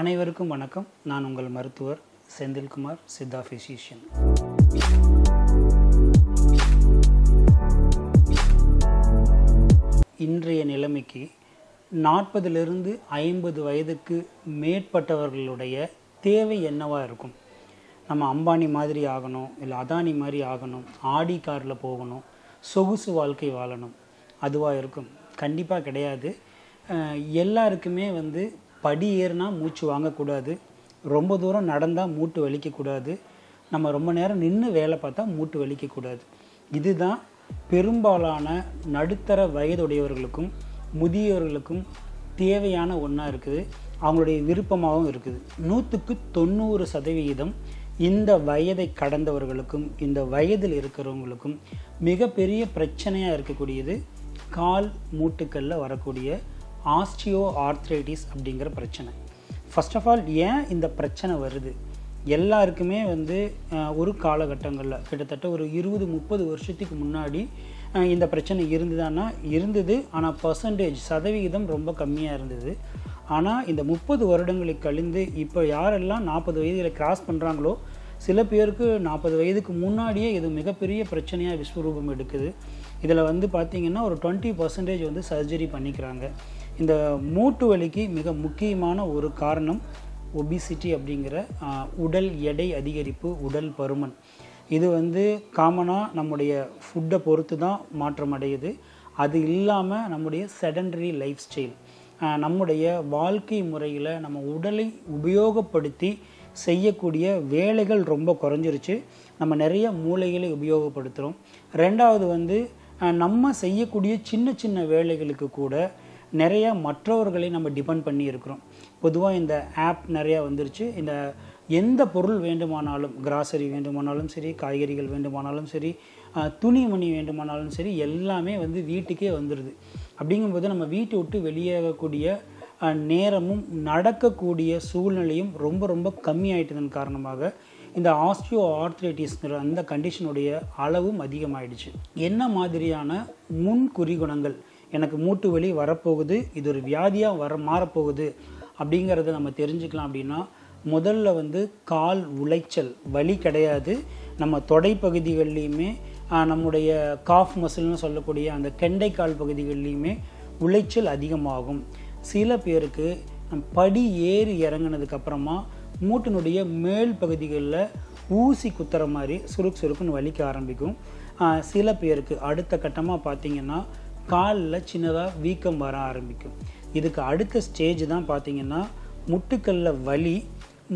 அனைவருக்கும் வணக்கம் நான் உங்கள் மருத்துவர் செந்தில்குமார் சித்தா ஃபிசிஷியன் இன்றைய நிலைமைக்கு நாற்பதுலேருந்து ஐம்பது வயதுக்கு மேற்பட்டவர்களுடைய தேவை என்னவாக இருக்கும் நம்ம அம்பானி மாதிரி ஆகணும் இல்லை அதானி மாதிரி ஆகணும் ஆடி காரில் போகணும் சொகுசு வாழ்க்கை வாழணும் அதுவாக இருக்கும் கண்டிப்பாக கிடையாது எல்லாருக்குமே வந்து படி ஏறுனா மூச்சு வாங்கக்கூடாது ரொம்ப தூரம் நடந்தால் மூட்டு வலிக்கக்கூடாது நம்ம ரொம்ப நேரம் நின்று வேலை பார்த்தா மூட்டு வலிக்கக்கூடாது இதுதான் பெரும்பாலான நடுத்தர வயதுடையவர்களுக்கும் முதியவர்களுக்கும் தேவையான ஒன்றா இருக்குது அவங்களுடைய விருப்பமாகவும் இருக்குது நூற்றுக்கு தொண்ணூறு சதவிகிதம் இந்த வயதை கடந்தவர்களுக்கும் இந்த வயதில் இருக்கிறவங்களுக்கும் மிகப்பெரிய பிரச்சனையாக இருக்கக்கூடியது கால் மூட்டுக்களில் வரக்கூடிய ஆஸ்டியோ ஆர்த்ரைட்டிஸ் அப்படிங்கிற பிரச்சனை ஃபஸ்ட் ஆஃப் ஆல் ஏன் இந்த பிரச்சனை வருது எல்லாருக்குமே வந்து ஒரு காலகட்டங்களில் கிட்டத்தட்ட ஒரு இருபது முப்பது வருஷத்துக்கு முன்னாடி இந்த பிரச்சனை இருந்ததுன்னா இருந்தது ஆனால் பர்சன்டேஜ் சதவிகிதம் ரொம்ப கம்மியாக இருந்தது ஆனால் இந்த முப்பது வருடங்களுக்கு கழிந்து இப்போ யாரெல்லாம் நாற்பது வயதில் கிராஸ் பண்ணுறாங்களோ சில பேருக்கு நாற்பது வயதுக்கு முன்னாடியே இது மிகப்பெரிய பிரச்சனையாக விஸ்வரூபம் எடுக்குது இதில் வந்து பார்த்திங்கன்னா ஒரு டுவெண்ட்டி பர்சன்டேஜ் வந்து சர்ஜரி பண்ணிக்கிறாங்க இந்த மூட்டு வலிக்கு மிக முக்கியமான ஒரு காரணம் ஒபிசிட்டி அப்படிங்கிற உடல் எடை அதிகரிப்பு உடல் பருமன் இது வந்து காமனாக நம்முடைய ஃபுட்டை பொறுத்து தான் மாற்றம் அடையுது அது இல்லாமல் நம்முடைய செடன்டரி லைஃப் ஸ்டைல் நம்முடைய வாழ்க்கை முறையில் நம்ம உடலை உபயோகப்படுத்தி செய்யக்கூடிய வேலைகள் ரொம்ப குறைஞ்சிருச்சு நம்ம நிறைய மூளைகளை உபயோகப்படுத்துகிறோம் ரெண்டாவது வந்து நம்ம செய்யக்கூடிய சின்ன சின்ன வேலைகளுக்கு கூட நிறைய மற்றவர்களை நம்ம டிபெண்ட் பண்ணி இருக்கிறோம் பொதுவாக இந்த ஆப் நிறையா வந்துருச்சு இந்த எந்த பொருள் வேண்டுமானாலும் கிராசரி வேண்டுமானாலும் சரி காய்கறிகள் வேண்டுமானாலும் சரி துணிமணி வேண்டுமானாலும் சரி எல்லாமே வந்து வீட்டுக்கே வந்துடுது அப்படிங்கும்போது நம்ம வீட்டை விட்டு வெளியேறக்கூடிய நேரமும் நடக்கக்கூடிய சூழ்நிலையும் ரொம்ப ரொம்ப கம்மியாயிட்டதன் காரணமாக இந்த ஆஸ்டியோ ஆர்த்ரைட்டிஸ்ங்கிற அந்த கண்டிஷனுடைய அளவும் அதிகமாகிடுச்சு என்ன மாதிரியான முன் குறிகுணங்கள் எனக்கு மூட்டு வலி வரப்போகுது இது ஒரு வியாதியாக வர மாறப்போகுது அப்படிங்கிறத நம்ம தெரிஞ்சுக்கலாம் அப்படின்னா முதல்ல வந்து கால் உளைச்சல் வலி கிடையாது நம்ம தொடை நம்முடைய காஃப் மசில்னு சொல்லக்கூடிய அந்த கெண்டை கால் பகுதிகள்லேயுமே உளைச்சல் அதிகமாகும் சில பேருக்கு படி ஏறி இறங்கினதுக்கப்புறமா மூட்டினுடைய மேல் பகுதிகளில் ஊசி குத்துற மாதிரி சுருக்கு சுருக்குன்னு வலிக்க ஆரம்பிக்கும் சில பேருக்கு அடுத்த கட்டமாக பார்த்திங்கன்னா காலில் சின்னதாக வீக்கம் வர ஆரம்பிக்கும் இதுக்கு அடுத்த ஸ்டேஜ் தான் பார்த்திங்கன்னா முட்டுக்கல்ல வலி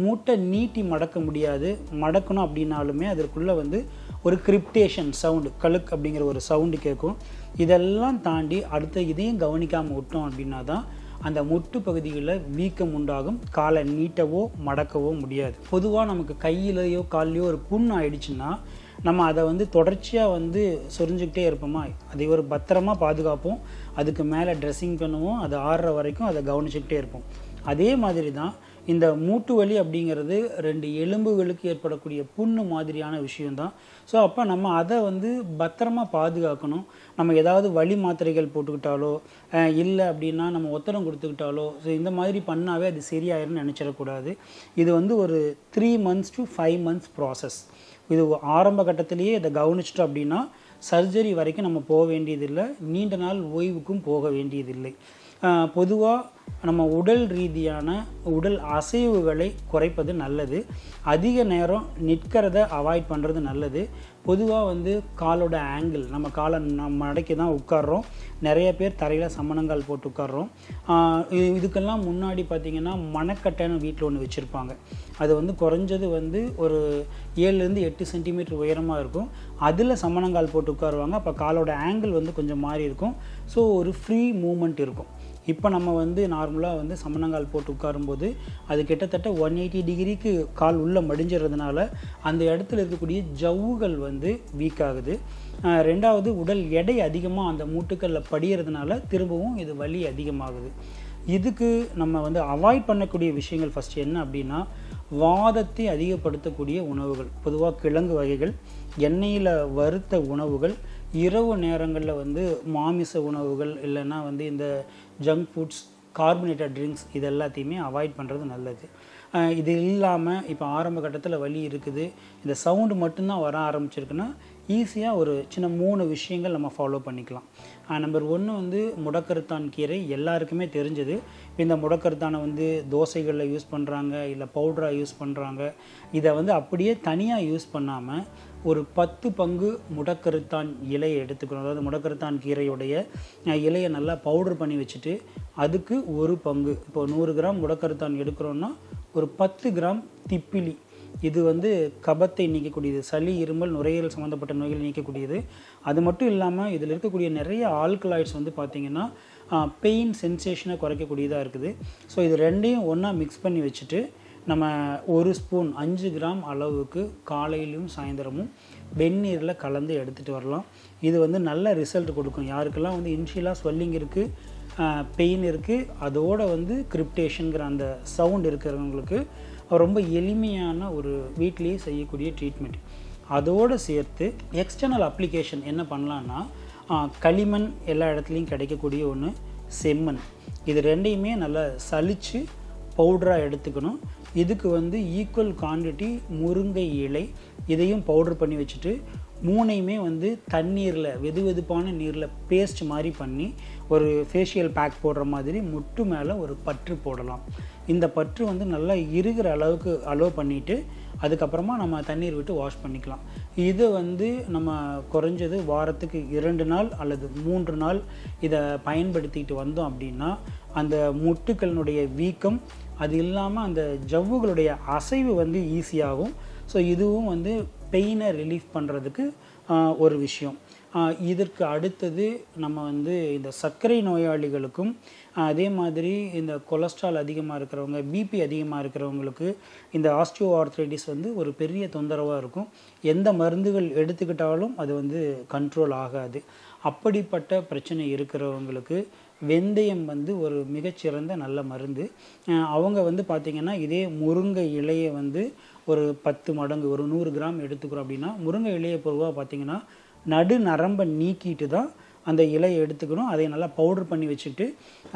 மூட்டை நீட்டி மடக்க முடியாது மடக்கணும் அப்படின்னாலுமே அதற்குள்ளே வந்து ஒரு கிரிப்டேஷன் சவுண்டு கழுக் அப்படிங்கிற ஒரு சவுண்டு கேட்கும் இதெல்லாம் தாண்டி அடுத்த இதையும் கவனிக்காமல் விட்டோம் அப்படின்னா தான் அந்த முட்டு பகுதியில் வீக்கம் உண்டாகும் காலை நீட்டவோ மடக்கவோ முடியாது பொதுவாக நமக்கு கையிலையோ கால்லையோ ஒரு புண் ஆயிடுச்சுன்னா நம்ம அதை வந்து தொடர்ச்சியாக வந்து சொரிஞ்சுக்கிட்டே இருப்போமா அதை ஒரு பத்திரமாக பாதுகாப்போம் அதுக்கு மேலே ட்ரெஸ்ஸிங் பண்ணுவோம் அது ஆடுற வரைக்கும் அதை கவனிச்சுக்கிட்டே இருப்போம் அதே மாதிரி தான் இந்த மூட்டு வலி அப்படிங்கிறது ரெண்டு எலும்புகளுக்கு ஏற்படக்கூடிய புண்ணு மாதிரியான விஷயம்தான் ஸோ அப்போ நம்ம அதை வந்து பத்திரமா பாதுகாக்கணும் நம்ம ஏதாவது வழி மாத்திரைகள் போட்டுக்கிட்டாலோ இல்லை அப்படின்னா நம்ம ஒத்தடம் கொடுத்துக்கிட்டாலோ ஸோ இந்த மாதிரி பண்ணாவே அது சரியாயிரும்னு நினச்சிடக்கூடாது இது வந்து ஒரு three months to five months process இது ஆரம்ப கட்டத்திலேயே இதை கவனிச்சிட்டோம் அப்படின்னா சர்ஜரி வரைக்கும் நம்ம போக வேண்டியதில்லை நீண்ட நாள் ஓய்வுக்கும் போக வேண்டியதில்லை பொதுவாக நம்ம உடல் ரீதியான உடல் அசைவுகளை குறைப்பது நல்லது அதிக நேரம் நிற்கிறத அவாய்ட் பண்ணுறது நல்லது பொதுவாக வந்து காலோட ஆங்கிள் நம்ம காலை நம்ம மடக்கி தான் உட்காடுறோம் நிறைய பேர் தரையில் சமணங்கால் போட்டு உட்காடுறோம் இதுக்கெல்லாம் முன்னாடி பார்த்திங்கன்னா மணக்கட்டைன்னு வீட்டில் ஒன்று வச்சுருப்பாங்க அது வந்து குறைஞ்சது வந்து ஒரு ஏழுலேருந்து எட்டு சென்டிமீட்டர் உயரமாக இருக்கும் அதில் சமணங்கால் போட்டு உட்காருவாங்க அப்போ காலோட ஆங்கிள் வந்து கொஞ்சம் மாறி இருக்கும் ஸோ ஒரு ஃப்ரீ மூமெண்ட் இருக்கும் இப்போ நம்ம வந்து நார்மலாக வந்து சமணங்கால் போட்டு உட்காரும்போது அது கிட்டத்தட்ட ஒன் எயிட்டி டிகிரிக்கு கால் உள்ளே மடிஞ்சிடறதுனால அந்த இடத்துல இருக்கக்கூடிய ஜவ்வுகள் வந்து வீக் ஆகுது ரெண்டாவது உடல் எடை அதிகமாக அந்த மூட்டுக்களில் படியறதுனால திரும்பவும் இது வலி அதிகமாகுது இதுக்கு நம்ம வந்து அவாய்ட் பண்ணக்கூடிய விஷயங்கள் ஃபஸ்ட் என்ன அப்படின்னா வாதத்தை அதிகப்படுத்தக்கூடிய உணவுகள் பொதுவாக கிழங்கு வகைகள் எண்ணெயில் வறுத்த உணவுகள் இரவு நேரங்களில் வந்து மாமிச உணவுகள் இல்லைன்னா வந்து இந்த ஜங்க் ஃபுட்ஸ் கார்பனேட்டட் ட்ரிங்க்ஸ் இது எல்லாத்தையுமே அவாய்ட் பண்ணுறது நல்லது இது இல்லாமல் இப்போ ஆரம்ப கட்டத்தில் வலி இருக்குது இந்த சவுண்டு மட்டும்தான் வர ஆரம்பிச்சிருக்குன்னா ஈஸியாக ஒரு சின்ன மூணு விஷயங்கள் நம்ம ஃபாலோ பண்ணிக்கலாம் நம்பர் ஒன்று வந்து முடக்கருத்தான் கீரை எல்லாருக்குமே தெரிஞ்சது இந்த முடக்கருத்தானை வந்து தோசைகளில் யூஸ் பண்ணுறாங்க இல்லை பவுடராக யூஸ் பண்ணுறாங்க இதை வந்து அப்படியே தனியாக யூஸ் பண்ணாமல் ஒரு பத்து பங்கு முடக்கருத்தான் இலையை எடுத்துக்கணும் அதாவது முடக்கருத்தான் கீரையுடைய இலையை நல்லா பவுடர் பண்ணி வச்சுட்டு அதுக்கு ஒரு பங்கு இப்போ நூறு கிராம் முடக்கருத்தான் எடுக்கிறோன்னா ஒரு பத்து கிராம் திப்பிலி இது வந்து கபத்தை நீக்கக்கூடியது சளி இருமல் நுரையீரல் சம்மந்தப்பட்ட நோய்கள் நீக்கக்கூடியது அது மட்டும் இல்லாமல் இதில் இருக்கக்கூடிய நிறைய ஆல்கலாய்ட்ஸ் வந்து பார்த்திங்கன்னா பெயின் சென்சேஷனை குறைக்கக்கூடியதாக இருக்குது ஸோ இது ரெண்டையும் ஒன்றா மிக்ஸ் பண்ணி வச்சுட்டு நம்ம ஒரு ஸ்பூன் அஞ்சு கிராம் அளவுக்கு காலையிலும் சாயந்தரமும் வெந்நீரில் கலந்து எடுத்துகிட்டு வரலாம் இது வந்து நல்ல ரிசல்ட் கொடுக்கும் யாருக்கெல்லாம் வந்து இன்ஷியலாக ஸ்வெல்லிங் இருக்குது பெயின் இருக்குது அதோடு வந்து கிரிப்டேஷனுங்கிற அந்த சவுண்ட் இருக்கிறவங்களுக்கு ரொம்ப எளிமையான ஒரு வீட்லேயே செய்யக்கூடிய ட்ரீட்மெண்ட் அதோடு சேர்த்து எக்ஸ்டர்னல் அப்ளிகேஷன் என்ன பண்ணலான்னா களிமண் எல்லா இடத்துலையும் கிடைக்கக்கூடிய ஒன்று செம்மண் இது ரெண்டையுமே நல்லா சலித்து பவுடராக எடுத்துக்கணும் இதுக்கு வந்து ஈக்குவல் குவான்டிட்டி முருங்கை இலை இதையும் பவுடர் பண்ணி வச்சுட்டு மூணையுமே வந்து தண்ணீரில் வெது வெதுப்பான நீரில் பேஸ்ட் மாதிரி பண்ணி ஒரு ஃபேஷியல் பேக் போடுற மாதிரி முட்டு மேலே ஒரு பற்று போடலாம் இந்த பற்று வந்து நல்லா இருக்கிற அளவுக்கு அலோவ் பண்ணிவிட்டு அதுக்கப்புறமா நம்ம தண்ணீர் விட்டு வாஷ் பண்ணிக்கலாம் இது வந்து நம்ம குறைஞ்சது வாரத்துக்கு இரண்டு நாள் அல்லது மூன்று நாள் இதை பயன்படுத்திட்டு வந்தோம் அப்படின்னா அந்த முட்டுக்களினுடைய வீக்கம் அது இல்லாமல் அந்த ஜவ்வுகளுடைய அசைவு வந்து ஈஸியாகும் ஸோ இதுவும் வந்து பெயினை ரிலீஃப் பண்ணுறதுக்கு ஒரு விஷயம் இதற்கு அடுத்தது நம்ம வந்து இந்த சர்க்கரை நோயாளிகளுக்கும் அதே மாதிரி இந்த கொலஸ்ட்ரால் அதிகமாக இருக்கிறவங்க பிபி அதிகமாக இருக்கிறவங்களுக்கு இந்த ஆஸ்டியோ ஆர்த்ரைட்டிஸ் வந்து ஒரு பெரிய தொந்தரவாக இருக்கும் எந்த மருந்துகள் எடுத்துக்கிட்டாலும் அது வந்து கண்ட்ரோல் ஆகாது அப்படிப்பட்ட பிரச்சனை இருக்கிறவங்களுக்கு வெந்தயம் வந்து ஒரு மிகச்சிறந்த நல்ல மருந்து அவங்க வந்து பார்த்திங்கன்னா இதே முருங்கை இலையை வந்து ஒரு பத்து மடங்கு ஒரு நூறு கிராம் எடுத்துக்கிறோம் அப்படின்னா முருங்கை இலையை பொதுவாக பார்த்திங்கன்னா நடு நரம்பை நீக்கிட்டு தான் அந்த இலையை எடுத்துக்கணும் அதை நல்லா பவுடர் பண்ணி வச்சுட்டு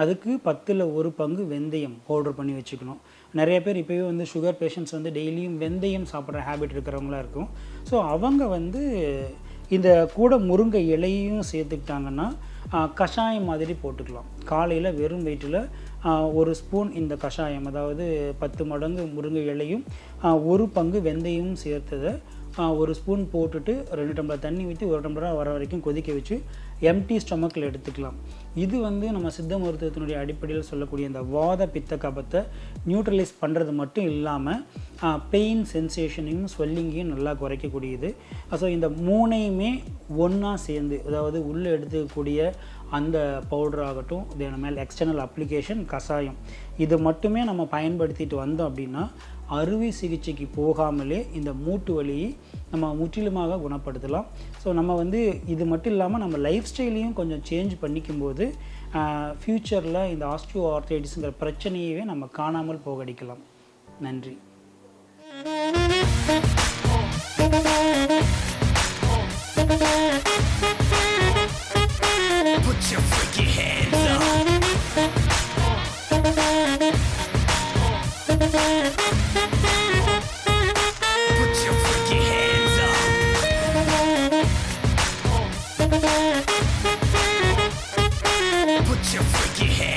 அதுக்கு பத்தில் ஒரு பங்கு வெந்தயம் பவுடர் பண்ணி வச்சுக்கணும் நிறைய பேர் இப்போவே வந்து சுகர் பேஷண்ட்ஸ் வந்து டெய்லியும் வெந்தயம் சாப்பிட்ற ஹேபிட் இருக்கிறவங்களா இருக்கும் ஸோ அவங்க வந்து இந்த கூட முருங்கை இலையும் சேர்த்துக்கிட்டாங்கன்னா கஷாயம் மாதிரி போட்டுக்கலாம் காலையில் வெறும் வயிற்றில் ஒரு ஸ்பூன் இந்த கஷாயம் அதாவது பத்து மடங்கு முருங்கை இலையும் ஒரு பங்கு வெந்தயமும் சேர்த்ததை ஒரு ஸ்பூன் போட்டுட்டு ரெண்டு டம்ளர் தண்ணி ஊற்றி ஒரு டம்ளராக வர வரைக்கும் கொதிக்க வச்சு எம்டி ஸ்டொமக்கில் எடுத்துக்கலாம் இது வந்து நம்ம சித்த மருத்துவத்தினுடைய அடிப்படையில் சொல்லக்கூடிய இந்த வாத பித்த கபத்தை நியூட்ரலைஸ் பண்ணுறது மட்டும் இல்லாமல் பெயின் சென்சேஷனையும் ஸ்வெல்லிங்கையும் நல்லா குறைக்கக்கூடியது ஸோ இந்த மூணையுமே ஒன்றா சேர்ந்து அதாவது உள்ளே எடுத்துக்கக்கூடிய அந்த பவுடர் ஆகட்டும் இதன் மேல் எக்ஸ்டர்னல் அப்ளிகேஷன் கஷாயம் இது மட்டுமே நம்ம பயன்படுத்திட்டு வந்தோம் அப்படின்னா அறுவை சிகிச்சைக்கு போகாமலே இந்த மூட்டு வலியை நம்ம முற்றிலுமாக குணப்படுத்தலாம் ஸோ நம்ம வந்து இது மட்டும் இல்லாமல் நம்ம லைஃப் ஸ்டைலையும் கொஞ்சம் சேஞ்ச் பண்ணிக்கும் போது ஃப்யூச்சரில் இந்த ஆஸ்ட்ரியோ ஆர்த்தைடிஸுங்கிற பிரச்சனையவே நம்ம காணாமல் போகடிக்கலாம் நன்றி your